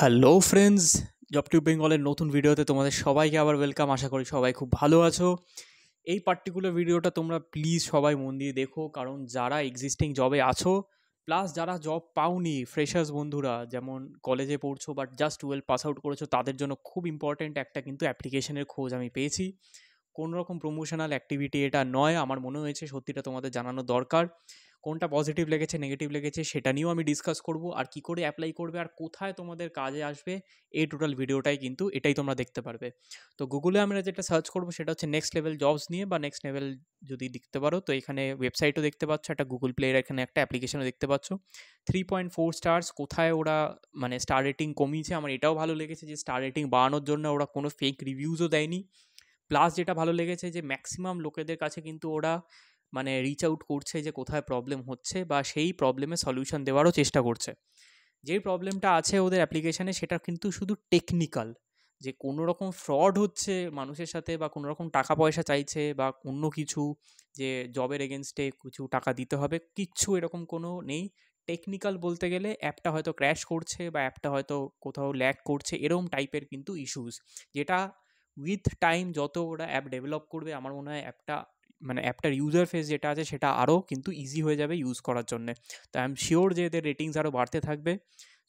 hello friends job tube বেঙ্গলের নতুন ভিডিওতে তোমাদের সবাইকে আবার ওয়েলকাম আশা করি সবাই খুব ভালো আছো এই পার্টিকুলার ভিডিওটা তোমরা প্লিজ সবাই মন দিয়ে দেখো কারণ যারা এক্সিস্টিং জবে আছো প্লাস যারা জব পাওনি ফ্রেশার্স বন্ধুরা যেমন কলেজে পড়ছো but just twelve pass out করেছো তাদের জন্য খুব ইম্পর্ট্যান্ট একটা কিন্তু অ্যাপ্লিকেশনের খোঁজ আমি পেয়েছি কোনো রকম প্রমোশনাল অ্যাক্টিভিটি এটা নয় আমার মনে হয়েছে সত্যিটা তোমাদের জানানো দরকার কোনটা পজিটিভ লেগেছে নেগেটিভ লেগেছে সেটা নিয়েও আমি ডিসকাস করব আর কি করে অ্যাপ্লাই করবে আর কোথায় তোমাদের কাজে আসবে এই টোটাল ভিডিওটাই কিন্তু এটাই তোমরা দেখতে পারবে তো গুগলে আমরা যেটা সার্চ করব সেটা হচ্ছে নেক্সট লেভেল জবস নিয়ে বা নেক্সট লেভেল যদি দেখতে পারো তো এখানে ওয়েবসাইটও দেখতে পাচ্ছ একটা গুগল প্লের এখানে একটা অ্যাপ্লিকেশনও দেখতে পাচ্ছ থ্রি পয়েন্ট ফোর স্টার্স কোথায় ওরা মানে স্টার রেটিং কমিয়েছে আমার এটাও ভালো লেগেছে যে স্টার রেটিং বাড়ানোর জন্য ওরা কোনো ফেক রিভিউজও দেয়নি প্লাস যেটা ভালো লেগেছে যে ম্যাক্সিমাম লোকেদের কাছে কিন্তু ওরা মানে রিচ আউট করছে যে কোথায় প্রবলেম হচ্ছে বা সেই প্রবলেমে সলিউশন দেওয়ারও চেষ্টা করছে যে প্রবলেমটা আছে ওদের অ্যাপ্লিকেশানে সেটা কিন্তু শুধু টেকনিক্যাল যে কোনো রকম ফ্রড হচ্ছে মানুষের সাথে বা কোনো রকম টাকা পয়সা চাইছে বা অন্য কিছু যে জবের এগেনস্টে কিছু টাকা দিতে হবে কিচ্ছু এরকম কোনো নেই টেকনিক্যাল বলতে গেলে অ্যাপটা হয়তো ক্র্যাশ করছে বা অ্যাপটা হয়তো কোথাও ল্যাক করছে এরম টাইপের কিন্তু ইস্যুস যেটা উইথ টাইম যত ওরা অ্যাপ ডেভেলপ করবে আমার মনে হয় অ্যাপটা মানে অ্যাপটার ইউজার ফেস যেটা আছে সেটা আরও কিন্তু ইজি হয়ে যাবে ইউজ করার জন্য তাই আই এম শিওর যে এদের রেটিংস আরও বাড়তে থাকবে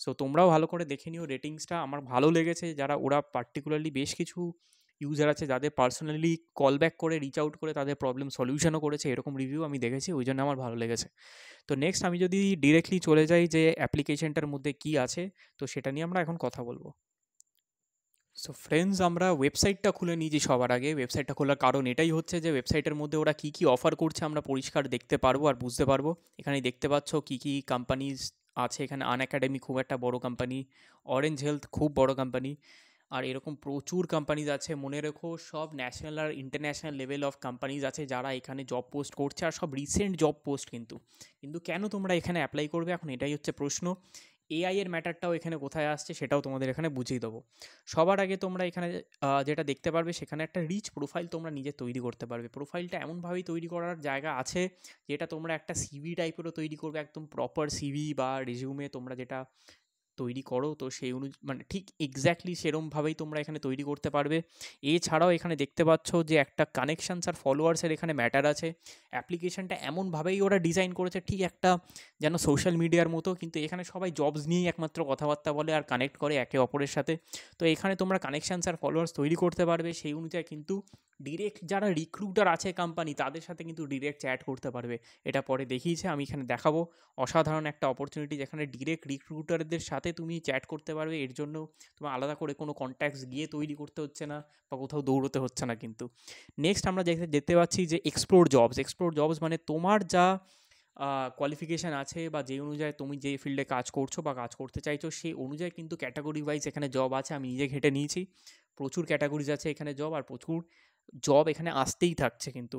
সো তোমরাও ভালো করে দেখে নিও রেটিংসটা আমার ভালো লেগেছে যারা ওরা পার্টিকুলারলি বেশ কিছু ইউজার আছে যাদের পার্সোনালি কল ব্যাক করে রিচ আউট করে তাদের প্রবলেম সলিউশনও করেছে এরকম রিভিউ আমি দেখেছি ওই জন্য আমার ভালো লেগেছে তো নেক্সট আমি যদি ডিরেক্টলি চলে যাই যে অ্যাপ্লিকেশনটার মধ্যে কি আছে তো সেটা নিয়ে আমরা এখন কথা বলবো সো ফ্রেন্ডস আমরা ওয়েবসাইটটা খুলে নিয়েছি সবার আগে ওয়েবসাইটটা খোলার কারণ এটাই হচ্ছে যে ওয়েবসাইটের মধ্যে ওরা কী কী অফার করছে আমরা পরিষ্কার দেখতে পারবো আর বুঝতে পারবো এখানে দেখতে পাচ্ছ কী কী কোম্পানিজ আছে এখানে আন একাডেমি খুব একটা বড় কোম্পানি অরেঞ্জ হেলথ খুব বড় কোম্পানি আর এরকম প্রচুর কোম্পানিজ আছে মনে রেখো সব ন্যাশনাল আর ইন্টারন্যাশনাল লেভেল অফ কোম্পানিজ আছে যারা এখানে জব পোস্ট করছে আর সব রিসেন্ট জব পোস্ট কিন্তু কিন্তু কেন তোমরা এখানে অ্যাপ্লাই করবে এখন এটাই হচ্ছে প্রশ্ন এআই এর ম্যাটারটাও এখানে কোথায় আসছে সেটাও তোমাদের এখানে বুঝিয়ে দেবো সবার আগে তোমরা এখানে যেটা দেখতে পারবে সেখানে একটা রিচ প্রোফাইল তোমরা নিজে তৈরি করতে পারবে প্রোফাইলটা এমনভাবেই তৈরি করার জায়গা আছে যেটা তোমরা একটা সিভি টাইপেরও তৈরি করবে একদম প্রপার সিভি বা রেজিউমে তোমরা যেটা তৈরি করো তো সেই অনু মানে ঠিক এক্স্যাক্টলি সেরমভাবেই তোমরা এখানে তৈরি করতে পারবে এছাড়াও এখানে দেখতে পাচ্ছ যে একটা কানেকশানস আর ফলোয়ার্সের এখানে ম্যাটার আছে অ্যাপ্লিকেশানটা এমনভাবেই ওরা ডিজাইন করেছে ঠিক একটা যেন সোশ্যাল মিডিয়ার মতো কিন্তু এখানে সবাই জবস নিয়েই একমাত্র কথাবার্তা বলে আর কানেক্ট করে একে অপরের সাথে তো এখানে তোমরা কানেকশানস আর ফলোয়ার্স তৈরি করতে পারবে সেই অনুযায়ী কিন্তু ডিরেক্ট যারা রিক্রুটার আছে কোম্পানি তাদের সাথে কিন্তু ডিরেক্ট চ্যাট করতে পারবে এটা পরে দেখিয়েছে আমি এখানে দেখাবো অসাধারণ একটা অপরচুনিটি যেখানে ডিরেক্ট রিক্রুটারদের সাথে সাথে তুমি চ্যাট করতে পারবে এর জন্য তোমার আলাদা করে কোনো কন্ট্যাক্টস গিয়ে তৈরি করতে হচ্ছে না বা কোথাও দৌড়তে হচ্ছে না কিন্তু নেক্সট আমরা যেখানে যেতে পারছি যে এক্সপ্লোর জবস এক্সপ্লোর জবস মানে তোমার যা কোয়ালিফিকেশান আছে বা যে অনুযায়ী তুমি যে ফিল্ডে কাজ করছো বা কাজ করতে চাইছো সেই অনুযায়ী কিন্তু ক্যাটাগরি ওয়াইজ এখানে জব আছে আমি নিজে ঘেটে নিয়েছি প্রচুর ক্যাটাগরিজ আছে এখানে জব আর প্রচুর জব এখানে আসতেই থাকছে কিন্তু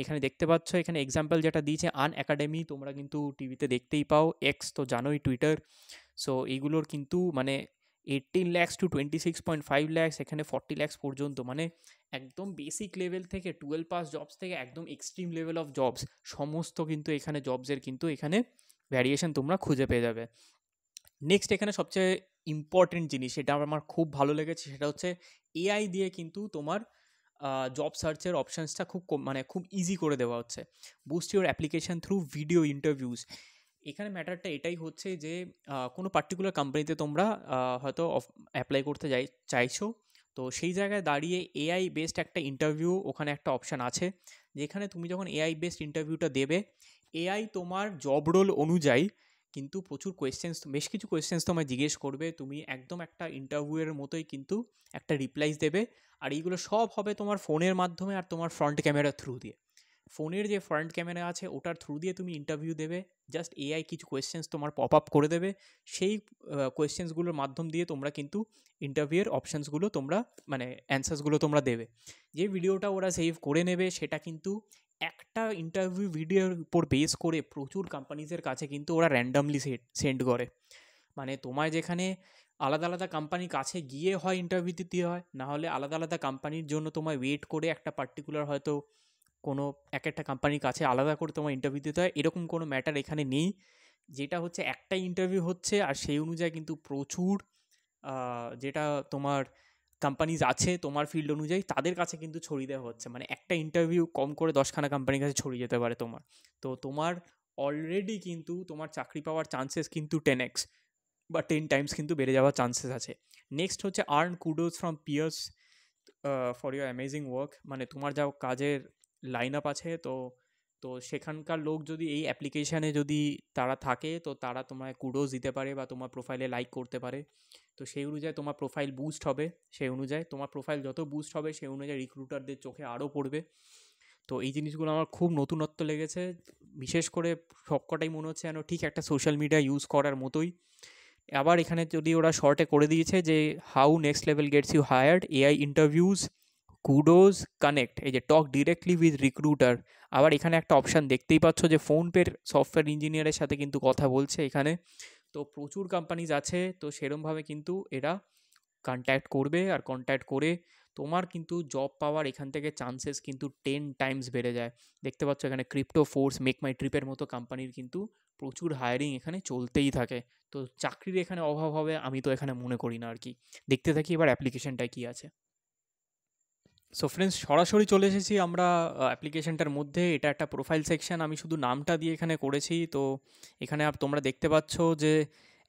এখানে দেখতে পাচ্ছ এখানে এক্সাম্পল যেটা দিয়েছে আন একাডেমি তোমরা কিন্তু টিভিতে দেখতেই পাও এক্স তো জানোই টুইটার সো এইগুলোর কিন্তু মানে eighteen lakhs to twenty six point five lakhs এখানে ফর্টি ল্যাক্স পর্যন্ত মানে একদম বেসিক লেভেল থেকে টুয়েলভ পাস জবস থেকে একদম এক্সট্রিম লেভেল অফ জবস সমস্ত কিন্তু এখানে জবসের কিন্তু এখানে ভ্যারিয়েশন তোমরা খুঁজে পেয়ে যাবে নেক্সট এখানে সবচেয়ে ইম্পর্টেন্ট জিনিস সেটা আমার খুব ভালো লেগেছে সেটা হচ্ছে এআই দিয়ে কিন্তু তোমার জব সার্চের অপশানসটা খুব মানে খুব ইজি করে দেওয়া হচ্ছে boost your application through video interviews এখানে ম্যাটারটা এটাই হচ্ছে যে কোনো পার্টিকুলার কোম্পানিতে তোমরা হয়তো অ্যাপ্লাই করতে যাই চাইছো তো সেই জায়গায় দাঁড়িয়ে এআই বেসড একটা ইন্টারভিউ ওখানে একটা অপশান আছে যেখানে তুমি যখন এআই বেসড ইন্টারভিউটা দেবে এআই তোমার জব রোল অনুযায়ী কিন্তু প্রচুর কোয়েশ্চেন্স বেশ কিছু কোয়েশ্চেন্স তোমায় জিজ্ঞেস করবে তুমি একদম একটা ইন্টারভিউয়ের মতোই কিন্তু একটা রিপ্লাইজ দেবে আর এইগুলো সব হবে তোমার ফোনের মাধ্যমে আর তোমার ফ্রন্ট ক্যামেরার থ্রু দিয়ে ফোনের যে ফ্রন্ট ক্যামেরা আছে ওটার থ্রু দিয়ে তুমি ইন্টারভিউ দেবে জাস্ট এআই কিছু কোয়েশ্চেন্স তোমার পপ আপ করে দেবে সেই কোয়েশ্চেন্সগুলোর মাধ্যম দিয়ে তোমরা কিন্তু ইন্টারভিউয়ের অপশানসগুলো তোমরা মানে অ্যান্সার্সগুলো তোমরা দেবে যে ভিডিওটা ওরা সেভ করে নেবে সেটা কিন্তু একটা ইন্টারভিউ ভিডিওর উপর বেস করে প্রচুর কোম্পানিজের কাছে কিন্তু ওরা র্যান্ডামলি সেন্ড করে মানে তোমার যেখানে আলাদা আলাদা কোম্পানির কাছে গিয়ে হয় ইন্টারভিউ দিতে হয় না হলে আলাদা আলাদা কোম্পানির জন্য তোমায় ওয়েট করে একটা পার্টিকুলার হয়তো কোনো এক একটা কোম্পানির কাছে আলাদা করে তোমার ইন্টারভিউ দিতে হয় এরকম কোনো ম্যাটার এখানে নেই যেটা হচ্ছে একটাই ইন্টারভিউ হচ্ছে আর সেই অনুযায়ী কিন্তু প্রচুর যেটা তোমার কোম্পানিজ আছে তোমার ফিল্ড অনুযায়ী তাদের কাছে কিন্তু ছড়িয়ে দেওয়া হচ্ছে মানে একটা ইন্টারভিউ কম করে দশখানা কোম্পানির কাছে ছড়িয়ে যেতে পারে তোমার তো তোমার অলরেডি কিন্তু তোমার চাকরি পাওয়ার চান্সেস কিন্তু টেন এক্স বা টেন টাইমস কিন্তু বেড়ে যাওয়ার চান্সেস আছে নেক্সট হচ্ছে earn kudos from peers for your amazing work মানে তোমার যা কাজের লাইন আপ আছে তো তো সেখানকার লোক যদি এই অ্যাপ্লিকেশানে যদি তারা থাকে তো তারা তোমায় কুডোজ দিতে পারে বা তোমার প্রোফাইলে লাইক করতে পারে তো সেই অনুযায়ী তোমার প্রোফাইল বুস্ট হবে সেই অনুযায়ী তোমার প্রোফাইল যত বুস্ট হবে সেই অনুযায়ী রিক্রুটারদের চোখে আরও পড়বে তো এই জিনিসগুলো আমার খুব নতুনত্ব লেগেছে বিশেষ করে সবকটাই মনে হচ্ছে যেন ঠিক একটা সোশ্যাল মিডিয়া ইউজ করার মতোই আবার এখানে যদি ওরা শর্টে করে দিয়েছে যে how next level gets you hired AI interviews kudos connect এই যে টক ডিরেক্টলি উইথ রিক্রুটার আবার এখানে একটা অপশান দেখতেই পাচ্ছ যে ফোনপের সফটওয়্যার ইঞ্জিনিয়ারের সাথে কিন্তু কথা বলছে এখানে তো প্রচুর কোম্পানিজ আছে তো সেরমভাবে কিন্তু এরা কন্ট্যাক্ট করবে আর কন্ট্যাক্ট করে তোমার কিন্তু জব পাওয়ার এখান থেকে চান্সেস কিন্তু টেন টাইমস বেড়ে যায় দেখতে পাচ্ছ এখানে ক্রিপ্টো ফোর্স মেক মাই ট্রিপের মতো কোম্পানির কিন্তু প্রচুর হায়ারিং এখানে চলতেই থাকে তো চাকরির এখানে অভাব হবে আমি তো এখানে মনে করি না আর কি দেখতে থাকি এবার অ্যাপ্লিকেশনটায় কী আছে সো ফ্রেন্ডস সরাসরি চলে এসেছি আমরা অ্যাপ্লিকেশনটার মধ্যে এটা একটা প্রোফাইল সেকশন আমি শুধু নামটা দিয়ে এখানে করেছি তো এখানে তোমরা দেখতে পাচ্ছ যে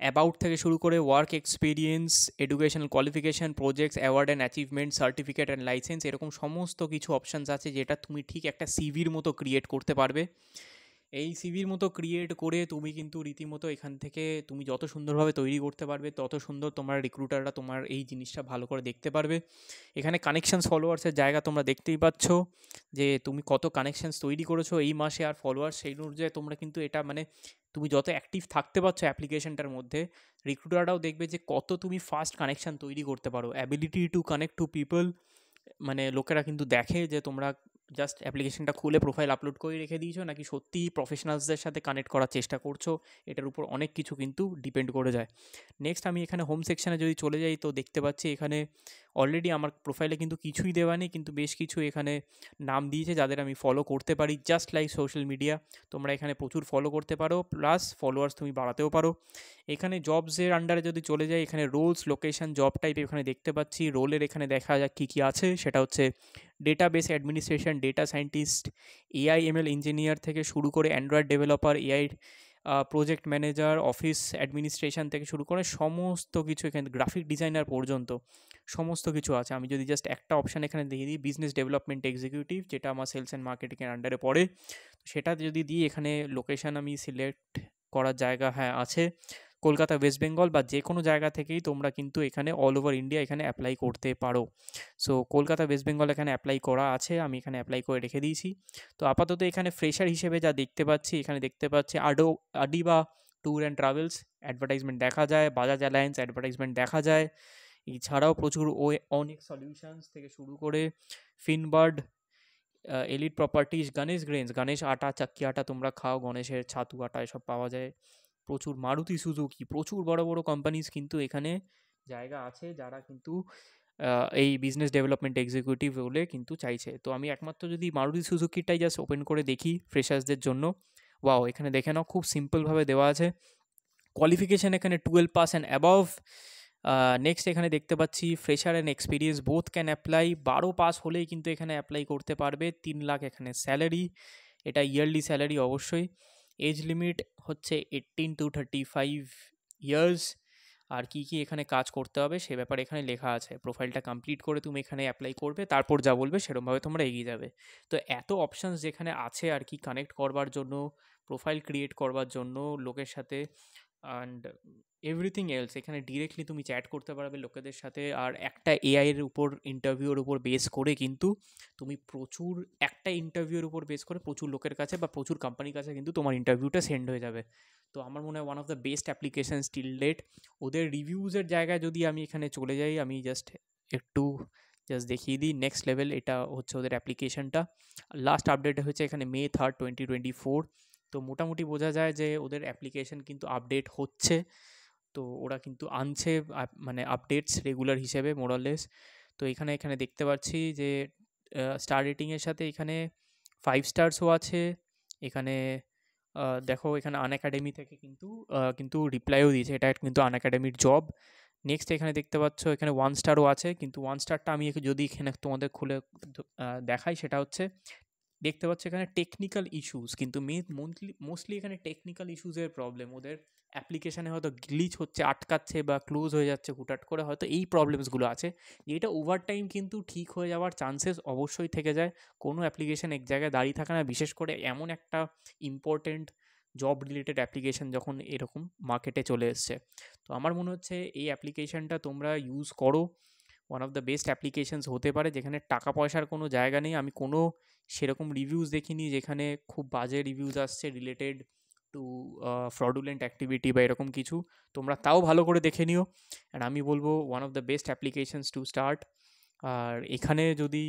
অ্যাবাউট থেকে শুরু করে work experience education qualification projects award and achievement certificate and licence এরকম সমস্ত কিছু অপশানস আছে যেটা তুমি ঠিক একটা সিভির মতো ক্রিয়েট করতে পারবে এই সিভির মতো ক্রিয়েট করে তুমি কিন্তু রীতিমতো এখান থেকে তুমি যত সুন্দরভাবে তৈরি করতে পারবে তত সুন্দর তোমার রিক্রুটাররা তোমার এই জিনিসটা ভালো করে দেখতে পারবে এখানে কানেকশানস ফলোয়ার্সের জায়গা তোমরা দেখতেই পাচ্ছ যে তুমি কত কানেকশানস তৈরি করেছো এই মাসে আর ফলোয়ার্স সেই অনুযায়ী তোমরা কিন্তু এটা মানে তুমি যত অ্যাক্টিভ থাকতে পারছো অ্যাপ্লিকেশনটার মধ্যে রিক্রুটাররাও দেখবে যে কত তুমি ফাস্ট কানেকশান তৈরি করতে পারো ability to connect to people মানে লোকেরা কিন্তু দেখে যে তোমরা জাস্ট অ্যাপ্লিকেশনটা খুলে প্রোফাইল আপলোড করে রেখে দিয়েছো নাকি সত্যিই প্রফেশনালসদের সাথে কানেক্ট করার চেষ্টা করছো এটার উপর অনেক কিছু কিন্তু ডিপেন্ড করে যায় নেক্সট আমি এখানে হোম সেকশানে যদি চলে যাই তো দেখতে পাচ্ছি এখানে অলরেডি আমার প্রোফাইলে কিন্তু কিছুই দেওয়া নেই কিন্তু বেশ কিছু এখানে নাম দিয়েছে যাদের আমি ফলো করতে পারি জাস্ট লাইক সোশ্যাল মিডিয়া তোমরা এখানে প্রচুর ফলো করতে পারো প্লাস ফলোয়ার্স তুমি বাড়াতেও পারো এখানে জবসের আন্ডারে যদি চলে যায় এখানে রোলস লোকেশন জব টাইপ এখানে দেখতে পাচ্ছি রোলের এখানে দেখা যাক কী কী আছে সেটা হচ্ছে database administration data scientist AI ML engineer থেকে শুরু করে android developer AI project manager office administration থেকে শুরু করে সমস্ত কিছু এখানে গ্রাফিক ডিজাইনার পর্যন্ত সমস্ত কিছু আছে আমি যদি জাস্ট একটা অপশান এখানে দিয়ে দিই বিজনেস ডেভেলপমেন্ট এক্সিকিউটিভ যেটা আমার সেলস অ্যান্ড মার্কেটিংয়ের আন্ডারে পড়ে সেটা যদি দিই এখানে লোকেশান আমি সিলেক্ট করার জায়গা হ্যাঁ আছে কলকাতা ওয়েস্ট বেঙ্গল বা যে কোনো জায়গা থেকেই তোমরা কিন্তু এখানে অল ওভার ইন্ডিয়া এখানে অ্যাপ্লাই করতে পারো সো কলকাতা ওয়েস্ট বেঙ্গল এখানে অ্যাপ্লাই করা আছে আমি এখানে অ্যাপ্লাই করে রেখে দিয়েছি তো আপাতত এখানে ফ্রেশার হিসেবে যা দেখতে পাচ্ছি এখানে দেখতে পাচ্ছি আডো আডিবা ট্যুর অ্যান্ড ট্রাভেলস অ্যাডভার্টাইজমেন্ট দেখা যায় বাজাজ অ্যালায়েন্স অ্যাডভার্টাইজমেন্ট দেখা যায় এছাড়াও প্রচুর ও অনেক সলিউশনস থেকে শুরু করে Finbird elite properties Ganesh grains Ganesh atta chakki আটা তোমরা খাও গণেশের ছাতু আটা এসব পাওয়া যায় প্রচুর মারুতি সুজুকি প্রচুর বড় বড় কোম্পানিজ কিন্তু এখানে জায়গা আছে যারা কিন্তু এই বিজনেস ডেভেলপমেন্ট এক্সিকিউটিভ বলে কিন্তু চাইছে তো আমি একমাত্র যদি মারুতি সুজুকিটাই জাস্ট ওপেন করে দেখি ফ্রেশার্সদের জন্য ওয়াও এখানে দেখে নাও খুব সিম্পলভাবে দেওয়া আছে কোয়ালিফিকেশান এখানে twelve pass and above next এখানে দেখতে পাচ্ছি fresher and experience both can apply বারো পাস হলেই কিন্তু এখানে অ্যাপ্লাই করতে পারবে তিন লাখ এখানে স্যালারি এটা ইয়ারলি স্যালারি অবশ্যই এজ লিমিট হচ্ছে eighteen to thirty five years আর কী কী এখানে কাজ করতে হবে সে ব্যাপারে এখানে লেখা আছে প্রোফাইলটা কমপ্লিট করে তুমি এখানে অ্যাপ্লাই করবে তারপর যা বলবে সেরকমভাবে তোমরা এগিয়ে যাবে তো এত অপশানস যেখানে আছে আর কি কানেক্ট করবার জন্য প্রোফাইল ক্রিয়েট করবার জন্য লোকের সাথে অ্যান্ড এভরিথিং এলস এখানে ডিরেক্টলি তুমি চ্যাট করতে পারবে লোকেদের সাথে আর একটা এআইয়ের উপর ইন্টারভিউর উপর বেস করে কিন্তু তুমি প্রচুর একটা ইন্টারভিউর উপর বেস করে প্রচুর লোকের কাছে বা প্রচুর কোম্পানির কাছে কিন্তু তোমার ইন্টারভিউটা সেন্ড হয়ে যাবে তো আমার মনে হয় one of the best application still date ওদের রিভিউজের জায়গায় যদি আমি এখানে চলে যাই আমি জাস্ট একটু জাস্ট দেখিয়ে দিই নেক্সট লেভেল এটা হচ্ছে ওদের অ্যাপ্লিকেশানটা লাস্ট আপডেট হয়েছে এখানে May third twenty twenty four তো মোটামুটি বোঝা যায় যে ওদের অ্যাপ্লিকেশন কিন্তু আপডেট হচ্ছে তো ওরা কিন্তু আনছে মানে আপডেটস রেগুলার হিসেবে মোরালেস তো এখানে এখানে দেখতে পাচ্ছি যে স্টার রেটিংয়ের সাথে এখানে ফাইভ স্টারসও আছে এখানে দেখো এখানে আনএকাডেমি থেকে কিন্তু কিন্তু রিপ্লাইও দিয়েছে এটা কিন্তু আনএকাডেমির জব নেক্সট এখানে দেখতে পাচ্ছ এখানে ওয়ান স্টারও আছে কিন্তু ওয়ান স্টারটা আমি যদি এখানে তোমাদের খুলে দেখাই সেটা হচ্ছে দেখতে পাচ্ছ এখানে টেকনিক্যাল ইস্যুস কিন্তু মন্থলি মোস্টলি এখানে টেকনিক্যাল ইস্যুসের প্রবলেম ওদের অ্যাপ্লিকেশানে হয়তো গ্লিচ হচ্ছে আটকাচ্ছে বা ক্লোজ হয়ে যাচ্ছে হুটাট করে হয়তো এই প্রবলেমসগুলো আছে এটা ওভার টাইম কিন্তু ঠিক হয়ে যাওয়ার চান্সেস অবশ্যই থেকে যায় কোনো অ্যাপ্লিকেশান এক জায়গায় দাঁড়িয়ে থাকে না বিশেষ করে এমন একটা ইম্পর্টেন্ট জব রিলেটেড অ্যাপ্লিকেশান যখন এরকম মার্কেটে চলে এসছে তো আমার মনে হচ্ছে এই অ্যাপ্লিকেশানটা তোমরা ইউজ করো one of the best applications হতে পারে যেখানে টাকা পয়সার কোনো জায়গা নেই আমি কোনো সেরকম রিভিউজ দেখিনি যেখানে খুব বাজে রিভিউজ আসছে রিলেটেড টু ফ্রডুলেন্ট অ্যাক্টিভিটি বা এরকম কিছু তোমরা তাও ভালো করে দেখে নিও অ্যান্ড আমি বলবো one of the best applications to start আর এখানে যদি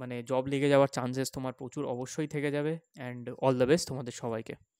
মানে জব লেগে যাওয়ার চান্সেস তোমার প্রচুর অবশ্যই থেকে যাবে অ্যান্ড অল দ্য বেস্ট তোমাদের সবাইকে